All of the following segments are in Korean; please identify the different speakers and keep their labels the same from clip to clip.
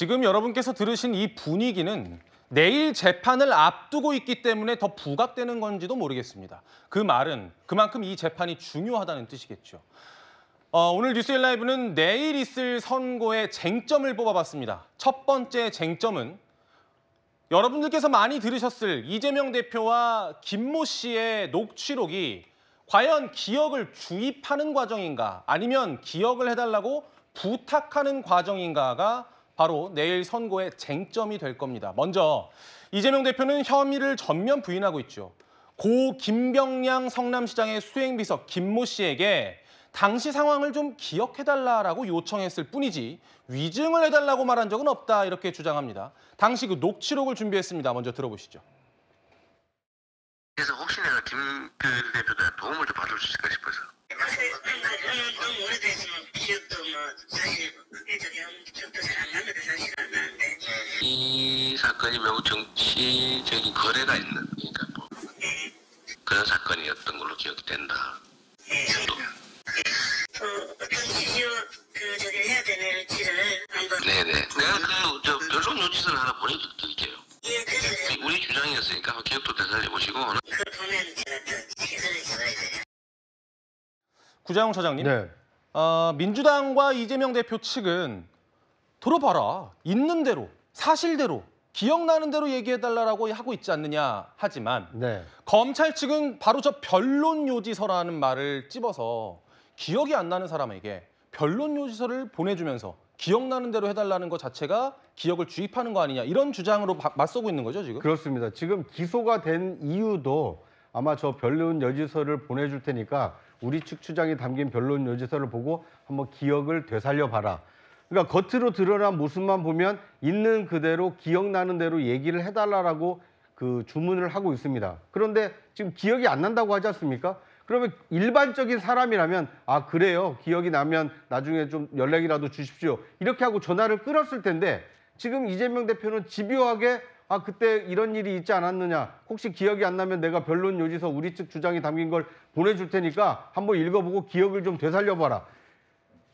Speaker 1: 지금 여러분께서 들으신 이 분위기는 내일 재판을 앞두고 있기 때문에 더 부각되는 건지도 모르겠습니다. 그 말은 그만큼 이 재판이 중요하다는 뜻이겠죠. 어, 오늘 뉴스 1라이브는 내일 있을 선고의 쟁점을 뽑아봤습니다. 첫 번째 쟁점은 여러분들께서 많이 들으셨을 이재명 대표와 김모 씨의 녹취록이 과연 기억을 주입하는 과정인가 아니면 기억을 해달라고 부탁하는 과정인가가 바로 내일 선거의 쟁점이 될 겁니다. 먼저 이재명 대표는 혐의를 전면 부인하고 있죠. 고 김병량 성남시장의 수행비서 김모 씨에게 당시 상황을 좀 기억해달라라고 요청했을 뿐이지 위증을 해달라고 말한 적은 없다 이렇게 주장합니다. 당시 그 녹취록을 준비했습니다. 먼저 들어보시죠.
Speaker 2: 그래서 혹시 내가 김대표도 도움을 좀 받을 수 있을까 싶어서. 너무 오래돼서 기억도 뭐 사실 예전에 적도 잘이 사건이 매우 정치적인 거래가 있는 그러니까 뭐 그런 사건이었던 걸로 기억이 된다. 네, 네. 그, 저 네네. 내가 그저 변론 노지서 하나 보내드릴게요. 예, 우리 주장이었으니까 기억도 되살려 보시고.
Speaker 3: 그
Speaker 1: 구자영 차장님. 네. 어, 민주당과 이재명 대표 측은 들어봐라. 있는 대로 사실대로 기억나는 대로 얘기해달라고 하고 있지 않느냐 하지만 네. 검찰 측은 바로 저 변론 요지서라는 말을 찝어서 기억이 안 나는 사람에게 변론 요지서를 보내주면서 기억나는 대로 해달라는 것 자체가 기억을 주입하는 거 아니냐 이런 주장으로 바, 맞서고 있는 거죠 지금?
Speaker 3: 그렇습니다. 지금 기소가 된 이유도 아마 저 변론 요지서를 보내줄 테니까 우리 측 주장이 담긴 변론 요지서를 보고 한번 기억을 되살려 봐라. 그러니까 겉으로 드러난 모습만 보면 있는 그대로 기억나는 대로 얘기를 해달라라고 그 주문을 하고 있습니다. 그런데 지금 기억이 안 난다고 하지 않습니까? 그러면 일반적인 사람이라면 아 그래요 기억이 나면 나중에 좀 연락이라도 주십시오 이렇게 하고 전화를 끊었을 텐데 지금 이재명 대표는 집요하게 아 그때 이런 일이 있지 않았느냐 혹시 기억이 안 나면 내가 변론 요지서 우리 측 주장이 담긴 걸 보내줄 테니까 한번 읽어보고 기억을 좀 되살려봐라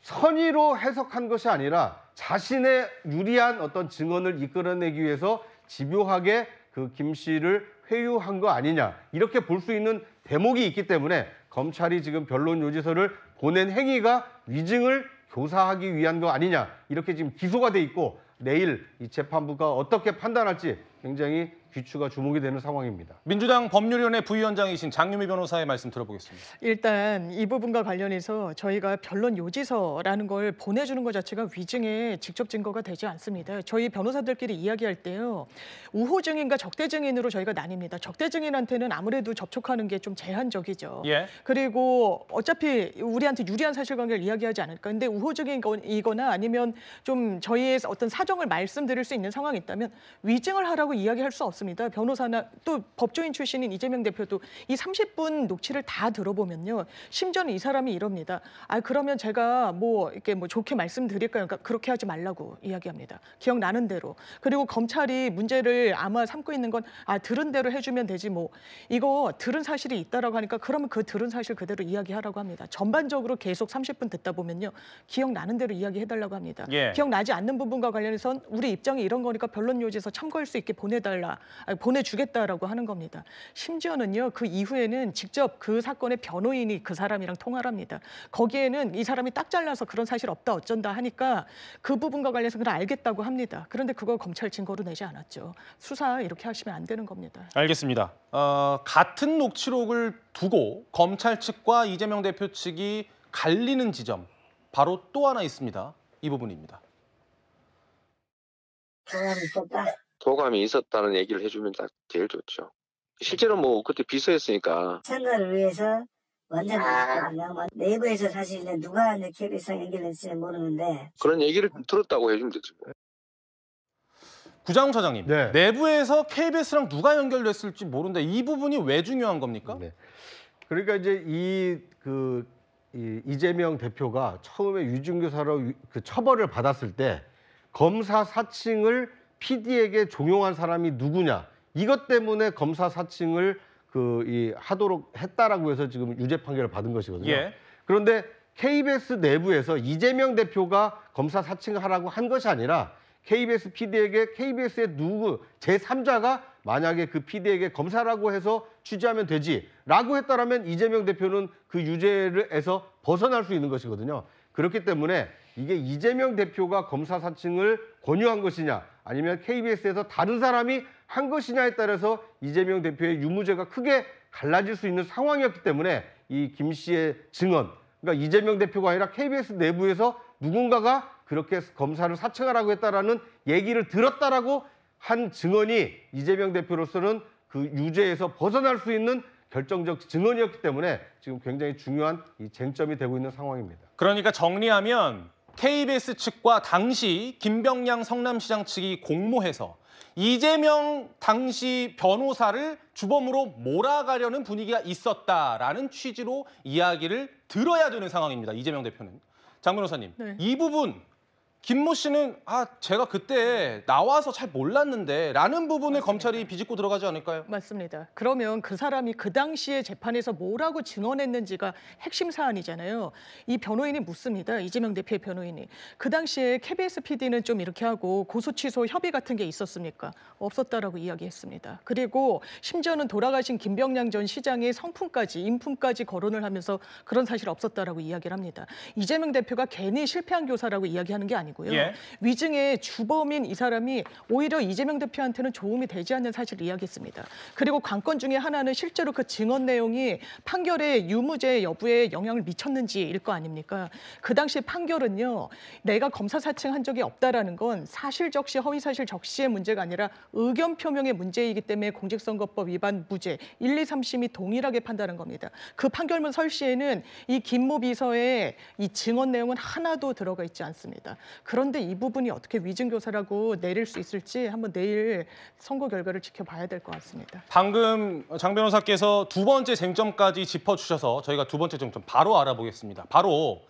Speaker 3: 선의로 해석한 것이 아니라 자신의 유리한 어떤 증언을 이끌어내기 위해서 집요하게 그 김 씨를 회유한 거 아니냐 이렇게 볼 수 있는 대목이 있기 때문에 검찰이 지금 변론 요지서를 보낸 행위가 위증을 교사하기 위한 거 아니냐 이렇게 지금 기소가 돼 있고 내일 이 재판부가 어떻게 판단할지 굉장히 귀추가 주목이 되는 상황입니다. 민주당 법률위원회 부위원장이신 장유미 변호사의 말씀 들어보겠습니다.
Speaker 4: 일단 이 부분과 관련해서 저희가 변론 요지서라는 걸 보내주는 것 자체가 위증의 직접 증거가 되지 않습니다. 저희 변호사들끼리 이야기할 때요. 우호 증인과 적대 증인으로 저희가 나뉩니다. 적대 증인한테는 아무래도 접촉하는 게 좀 제한적이죠. 예. 그리고 어차피 우리한테 유리한 사실관계를 이야기하지 않을까. 근데 우호 증인이거나 아니면 좀 저희의 어떤 사정을 말씀드릴 수 있는 상황이 있다면 위증을 하라고 이야기할 수 없습니다. 같습니다. 변호사나 또 법조인 출신인 이재명 대표도 이 30분 녹취를 다 들어보면요. 심지어는 이 사람이 이럽니다. 아 그러면 제가 뭐 이렇게 뭐 좋게 말씀드릴까요? 그러니까 그렇게 하지 말라고 이야기합니다. 기억나는 대로. 그리고 검찰이 문제를 아마 삼고 있는 건 아 들은 대로 해주면 되지 뭐 이거 들은 사실이 있다라고 하니까 그러면 그 들은 사실 그대로 이야기하라고 합니다. 전반적으로 계속 30분 듣다 보면요. 기억나는 대로 이야기해달라고 합니다. 예. 기억나지 않는 부분과 관련해서는 우리 입장이 이런 거니까 변론 요지에서 참고할 수 있게 보내달라. 보내주겠다라고 하는 겁니다. 심지어는요 그 이후에는 직접 그 사건의 변호인이 그 사람이랑 통화를 합니다. 거기에는 이 사람이 딱 잘라서 그런 사실 없다 어쩐다 하니까 그 부분과 관련해서 는 알겠다고 합니다. 그런데 그걸 검찰 증거로 내지 않았죠. 수사 이렇게 하시면 안 되는 겁니다.
Speaker 1: 알겠습니다. 어, 같은 녹취록을 두고 검찰 측과 이재명 대표 측이 갈리는 지점 바로 또 하나 있습니다. 이 부분입니다.
Speaker 3: 조항이 있었다.
Speaker 2: 도감이 있었다는 얘기를 해주면 딱 제일 좋죠. 실제로 음. 뭐 그때 비서였으니까
Speaker 3: 참가를 위해서 완전 안나고 뭐 에서 사실 누가 이제 k b s 연결했을지 모르는데
Speaker 5: 그런 얘기를 들었다고 해주면 되지 뭐.
Speaker 1: 구장 사장님 네. 내부에서 KBS랑 누가 연결됐을지 모른다 이
Speaker 3: 부분이 왜 중요한 겁니까? 네. 그러니까 이제 이 그 이, 이재명 대표가 처음에 유증교사로그 처벌을 받았을 때 검사 사칭을 PD에게 종용한 사람이 누구냐 이것 때문에 검사 사칭을 그이 하도록 했다라고 해서 지금 유죄 판결을 받은 것이거든요. 예. 그런데 KBS 내부에서 이재명 대표가 검사 사칭하라고 한 것이 아니라 KBS PD에게 KBS의 누구 제3자가 만약에 그 PD에게 검사라고 해서 취재하면 되지라고 했다라면 이재명 대표는 그 유죄에서 벗어날 수 있는 것이거든요. 그렇기 때문에 이게 이재명 대표가 검사 사칭을 권유한 것이냐 아니면 KBS에서 다른 사람이 한 것이냐에 따라서 이재명 대표의 유무죄가 크게 갈라질 수 있는 상황이었기 때문에 이 김 씨의 증언, 그러니까 이재명 대표가 아니라 KBS 내부에서 누군가가 그렇게 검사를 사칭하라고 했다라는 얘기를 들었다라고 한 증언이 이재명 대표로서는 그 유죄에서 벗어날 수 있는 결정적 증언이었기 때문에 지금 굉장히 중요한 이 쟁점이 되고 있는 상황입니다.
Speaker 1: 그러니까 정리하면 KBS 측과 당시 김병양 성남시장 측이 공모해서 이재명 당시 변호사를 주범으로 몰아가려는 분위기가 있었다라는 취지로 이야기를 들어야 되는 상황입니다. 이재명 대표는. 장 변호사님, 네. 이 부분 김모 씨는 아 제가 그때 나와서 잘 몰랐는데 라는 부분을 맞습니다. 검찰이 비집고 들어가지 않을까요? 맞습니다. 그러면
Speaker 4: 그 사람이 그 당시에 재판에서 뭐라고 증언했는지가 핵심 사안이잖아요. 이 변호인이 묻습니다. 이재명 대표의 변호인이. 그 당시에 KBS PD는 좀 이렇게 하고 고소 취소 협의 같은 게 있었습니까? 없었다라고 이야기했습니다. 그리고 심지어는 돌아가신 김병량 전 시장의 성품까지 인품까지 거론을 하면서 그런 사실 없었다라고 이야기를 합니다. 이재명 대표가 괜히 실패한 교사라고 이야기하는 게 아니라 아니고요. 예. 위증의 주범인 이 사람이 오히려 이재명 대표한테는 도움이 되지 않는 사실을 이야기했습니다. 그리고 관건 중에 하나는 실제로 그 증언 내용이 판결의 유무죄 여부에 영향을 미쳤는지일 거 아닙니까? 그 당시 판결은요. 내가 검사 사칭한 적이 없다라는 건 사실 적시 허위 사실 적시의 문제가 아니라 의견 표명의 문제이기 때문에 공직선거법 위반 무죄 1, 2, 3심이 동일하게 판단한 겁니다. 그 판결문 설시에는 이 김모 비서의 이 증언 내용은 하나도 들어가 있지 않습니다. 그런데 이 부분이 어떻게 위증교사라고 내릴 수 있을지 한번 내일 선거 결과를 지켜봐야 될 것 같습니다.
Speaker 1: 방금 장 변호사께서 두 번째 쟁점까지 짚어주셔서 저희가 두 번째 쟁점 바로 알아보겠습니다. 바로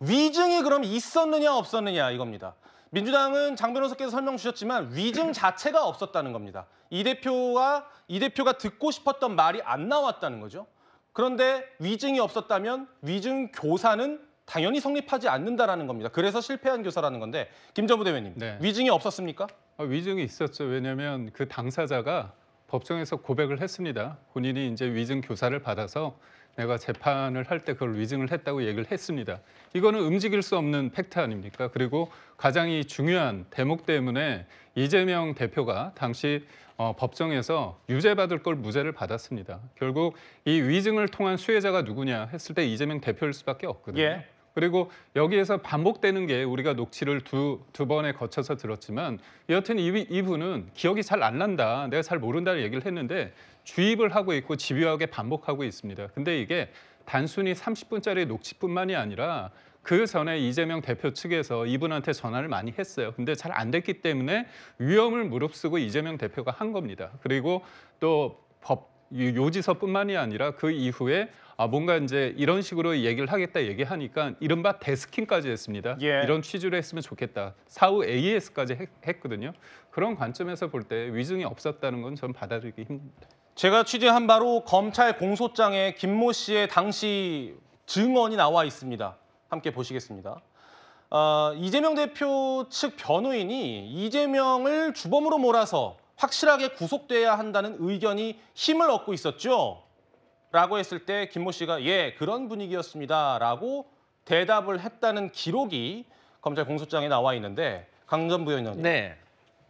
Speaker 1: 위증이 그럼 있었느냐 없었느냐 이겁니다. 민주당은 장 변호사께서 설명 주셨지만 위증 자체가 없었다는 겁니다. 이 대표가 이 대표가 듣고 싶었던 말이 안 나왔다는 거죠. 그런데 위증이 없었다면 위증 교사는 당연히 성립하지 않는다라는 겁니다. 그래서 실패한 교사라는 건데 김정부 대변인 네. 위증이 없었습니까?
Speaker 5: 아, 위증이 있었죠. 왜냐하면 그 당사자가 법정에서 고백을 했습니다. 본인이 이제 위증 교사를 받아서 내가 재판을 할 때 그걸 위증을 했다고 얘기를 했습니다. 이거는 움직일 수 없는 팩트 아닙니까? 그리고 가장 이 중요한 대목 때문에 이재명 대표가 당시 어, 법정에서 유죄받을 걸 무죄를 받았습니다. 결국 이 위증을 통한 수혜자가 누구냐 했을 때 이재명 대표일 수밖에 없거든요. 예. 그리고 여기에서 반복되는 게 우리가 녹취를 두, 두 번에 거쳐서 들었지만 여하튼 이, 이분은 기억이 잘 안 난다, 내가 잘 모른다를 얘기를 했는데 주입을 하고 있고 집요하게 반복하고 있습니다. 근데 이게 단순히 30분짜리 녹취뿐만이 아니라 그 전에 이재명 대표 측에서 이분한테 전화를 많이 했어요. 근데 잘 안 됐기 때문에 위험을 무릅쓰고 이재명 대표가 한 겁니다. 그리고 또 법, 요지서뿐만이 아니라 그 이후에 아 뭔가 이제 이런 식으로 얘기를 하겠다 얘기하니까 이른바 데스킹까지 했습니다. 예. 이런 취지로 했으면 좋겠다. 사후 AS까지 했, 했 거든요 그런 관점에서 볼 때 위증이 없었다는 건 전 받아들이기 힘듭니다. 제가 취재한
Speaker 1: 바로 검찰 공소장에 김모 씨의 당시 증언이 나와 있습니다. 함께 보시겠습니다. 어, 이재명 대표 측 변호인이 이재명을 주범으로 몰아서 확실하게 구속돼야 한다는 의견이 힘을 얻고 있었죠. 라고 했을 때 김모 씨가 예, 그런 분위기였습니다. 라고 대답을 했다는 기록이 검찰 공소장에 나와 있는데 강전부 의원님. 네.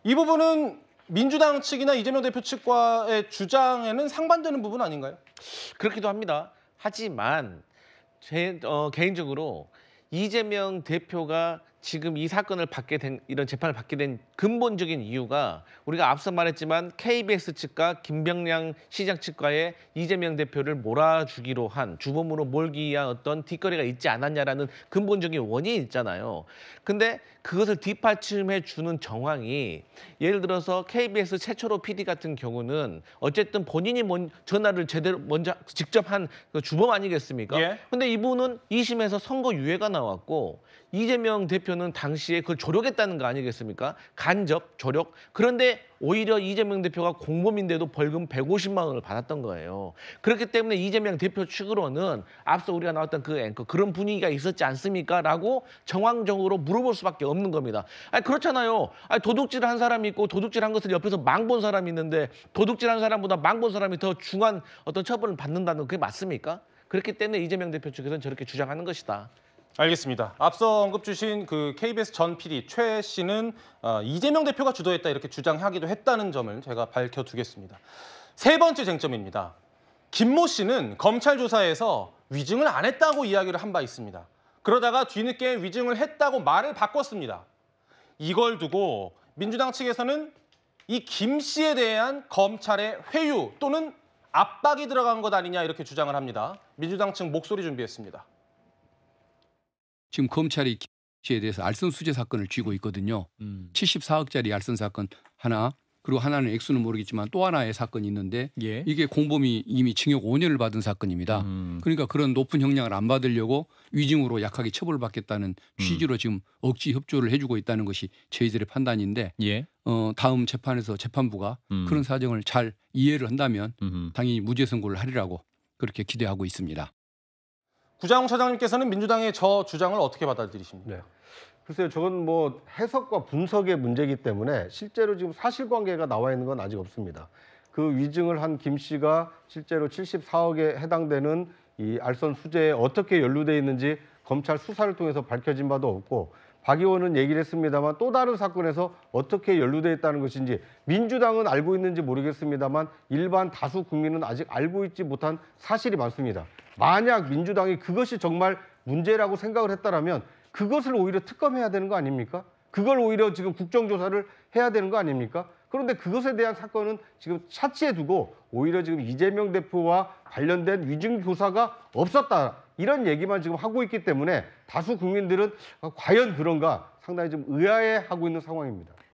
Speaker 1: 이 부분은 민주당 측이나 이재명 대표 측과의 주장에는 상반되는
Speaker 2: 부분 아닌가요? 그렇기도 합니다. 하지만 제, 어, 개인적으로 이재명 대표가 지금 이 사건을 받게 된 이런 재판을 받게 된 근본적인 이유가 우리가 앞서 말했지만 KBS 측과 김병량 시장 측과의 이재명 대표를 몰아주기로 한 주범으로 몰기 위한 어떤 뒷거리가 있지 않았냐라는 근본적인 원인이 있잖아요. 근데 그것을 뒷받침해 주는 정황이 예를 들어서 KBS 최초로 PD 같은 경우는 어쨌든 본인이 뭔 전화를 제대로 먼저 직접 한 그 주범 아니겠습니까? 예. 근데 이분은 2심에서 선거 유예가 나왔고 이재명 대표는 당시에 그걸 조력했다는 거 아니겠습니까? 간접, 조력. 그런데 오히려 이재명 대표가 공범인데도 벌금 150만 원을 받았던 거예요. 그렇기 때문에 이재명 대표 측으로는 앞서 우리가 나왔던 그 앵커 그런 분위기가 있었지 않습니까? 라고 정황적으로 물어볼 수밖에 없는 겁니다. 아니 그렇잖아요. 아니 도둑질 한 사람이 있고 도둑질 한 것을 옆에서 망본 사람이 있는데 도둑질 한 사람보다 망본 사람이 더 중한 어떤 처벌을 받는다는 그게 맞습니까? 그렇기 때문에 이재명 대표 측에서는 저렇게 주장하는 것이다.
Speaker 1: 알겠습니다. 앞서 언급 주신 그 KBS 전 PD 최 씨는 어, 이재명 대표가 주도했다 이렇게 주장하기도 했다는 점을 제가 밝혀두겠습니다. 세 번째 쟁점입니다. 김 모 씨는 검찰 조사에서 위증을 안 했다고 이야기를 한 바 있습니다. 그러다가 뒤늦게 위증을 했다고 말을 바꿨습니다. 이걸 두고 민주당 측에서는 이 김 씨에 대한 검찰의 회유 또는 압박이 들어간 것 아니냐 이렇게 주장을 합니다. 민주당 측 목소리 준비했습니다.
Speaker 5: 지금 검찰이 김씨에 대해서 알선 수재 사건을 쥐고 있거든요. 음. 74억짜리 알선 사건 하나 그리고 하나는 액수는 모르겠지만 또 하나의 사건이 있는데 예. 이게 공범이 이미 징역 5년을 받은 사건입니다. 음. 그러니까 그런 높은 형량을 안 받으려고 위증으로 약하게 처벌받겠다는 음. 취지로 음. 지금 억지 협조를 해주고 있다는 것이 저희들의 판단인데 예. 어, 다음 재판에서 재판부가 음. 그런 사정을 잘 이해를 한다면 당연히 무죄 선고를 하리라고 그렇게 기대하고 있습니다.
Speaker 1: 구장영
Speaker 3: 차장님께서는 민주당의 저 주장을 어떻게 받아들이십니까? 네. 글쎄요, 저건 뭐 해석과 분석의 문제이기 때문에 실제로 지금 사실관계가 나와 있는 건 아직 없습니다. 그 위증을 한 김 씨가 실제로 74억에 해당되는 이 알선 수재에 어떻게 연루돼 있는지 검찰 수사를 통해서 밝혀진 바도 없고 박 의원은 얘기를 했습니다만 또 다른 사건에서 어떻게 연루돼 있다는 것인지 민주당은 알고 있는지 모르겠습니다만 일반 다수 국민은 아직 알고 있지 못한 사실이 많습니다. 만약 민주당이 그것이 정말 문제라고 생각을 했다면 그것을 오히려 특검해야 되는 거 아닙니까? 그걸 오히려 지금 국정조사를 해야 되는 거 아닙니까? 그런데 그것에 대한 사건은 지금 차치해 두고 오히려 지금 이재명 대표와 관련된 위증 교사가 없었다 이런 얘기만 지금 하고 있기 때문에 다수 국민들은 과연 그런가 상당히 좀 의아해하고 있는 상황입니다.